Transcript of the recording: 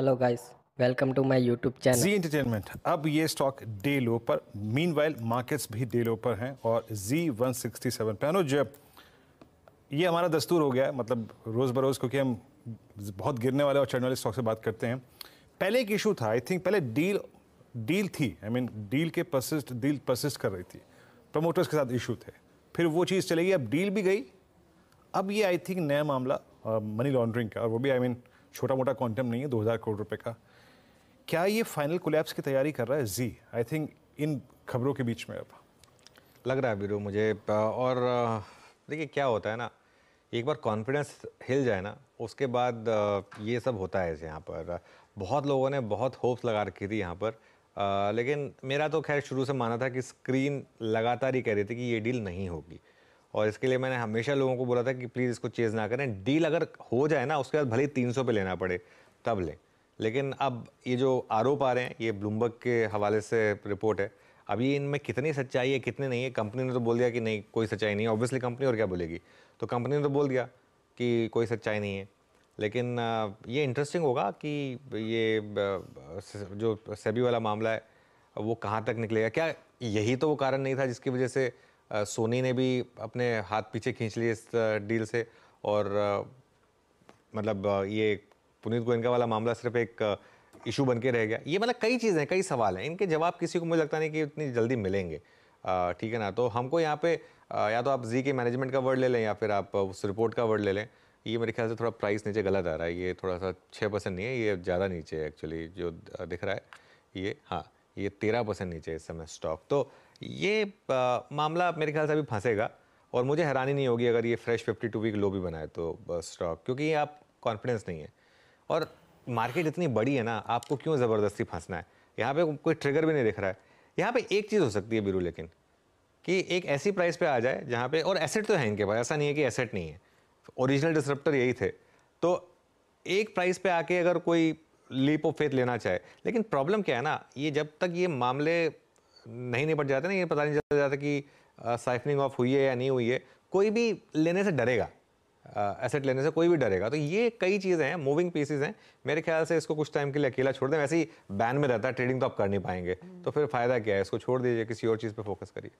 hello guys welcome to my YouTube channel G entertainment अब ये stock day low पर mean markets भी day low पर हैं और जी वन सिक्सटी सेवन पे अनुज ये हमारा दस्तूर हो गया है मतलब रोज़ बरोज़ क्योंकि हम बहुत गिरने वाले और चढ़ने वाले स्टॉक से बात करते हैं पहले एक इशू था आई थिंक पहले डील डील थी I I mean mean, deal के परसिस्ट डील परसिस्ट कर रही थी प्रमोटर्स के साथ इशू थे फिर वो चीज़ चलेगी अब डील भी गई अब ये आई थिंक नया मामला मनी लॉन्ड्रिंग का और वो भी आई I मीन mean, छोटा मोटा क्वांटम नहीं है दो हज़ार करोड़ रुपये का क्या ये फाइनल कोलैप्स की तैयारी कर रहा है जी आई थिंक इन खबरों के बीच में अब लग रहा है बीरू मुझे और देखिए क्या होता है ना एक बार कॉन्फिडेंस हिल जाए ना उसके बाद ये सब होता है यहाँ पर बहुत लोगों ने बहुत होप्स लगा रखी थी यहाँ पर आ, लेकिन मेरा तो खैर शुरू से माना था कि स्क्रीन लगातार ही कह रही थी कि ये डील नहीं होगी और इसके लिए मैंने हमेशा लोगों को बोला था कि प्लीज़ इसको चेज़ ना करें डील अगर हो जाए ना उसके बाद भले ही तीन सौ लेना पड़े तब लें लेकिन अब ये जो आरोप आ रहे हैं ये ब्लूमबर्ग के हवाले से रिपोर्ट है अभी इनमें कितनी सच्चाई है कितनी नहीं है कंपनी ने तो बोल दिया कि नहीं कोई सच्चाई नहीं है ऑब्वियसली कंपनी और क्या बोलेगी तो कंपनी ने तो बोल दिया कि कोई सच्चाई नहीं है लेकिन ये इंटरेस्टिंग होगा कि ये जो सेबी वाला मामला है वो कहाँ तक निकलेगा क्या यही तो वो कारण नहीं था जिसकी वजह से सोनी ने भी अपने हाथ पीछे खींच लिए इस डील से और मतलब ये पुनीत गोयनका वाला मामला सिर्फ एक इशू बन के रह गया ये मतलब कई चीज़ें कई सवाल हैं इनके जवाब किसी को मुझे लगता नहीं कि इतनी जल्दी मिलेंगे ठीक है ना तो हमको यहाँ पे या तो आप जी के मैनेजमेंट का वर्ड ले लें या फिर आप उस रिपोर्ट का वर्ड ले लें ये मेरे ख्याल से थोड़ा प्राइस नीचे गलत आ रहा है ये थोड़ा सा छः परसेंट नहीं है ये ज़्यादा नीचे है एक्चुअली जो दिख रहा है ये हाँ ये तेरह परसेंट नीचे है इस समय स्टॉक तो ये आ, मामला मेरे ख्याल से अभी फंसेगा और मुझे हैरानी नहीं होगी अगर ये fresh fifty two week low भी बनाए तो स्टॉक क्योंकि ये आप कॉन्फिडेंस नहीं है और मार्केट इतनी बड़ी है ना आपको क्यों ज़बरदस्ती फंसना है यहाँ पे कोई ट्रिगर भी नहीं दिख रहा है यहाँ पे एक चीज़ हो सकती है बिरू लेकिन कि एक ऐसी प्राइस पे आ जाए जहाँ पे और एसेट तो है इनके पास ऐसा नहीं है कि एसेट नहीं है ओरिजिनल डिस्क्रिप्टर यही थे तो एक प्राइस पे आके अगर कोई लीप ऑफ फेथ लेना चाहे लेकिन प्रॉब्लम क्या है ना ये जब तक ये मामले नहीं निपट जाते ना ये पता नहीं चल जाता कि साइफनिंग ऑफ हुई है या नहीं हुई है कोई भी लेने से डरेगा एसेट लेने से कोई भी डरेगा तो ये कई चीज़ें हैं मूविंग पीसीज हैं मेरे ख्याल से इसको कुछ टाइम के लिए अकेला छोड़ दें वैसे ही बैन में रहता है ट्रेडिंग तो आप कर नहीं पाएंगे तो फिर फ़ायदा क्या है इसको छोड़ दीजिए किसी और चीज़ पर फोकस करिए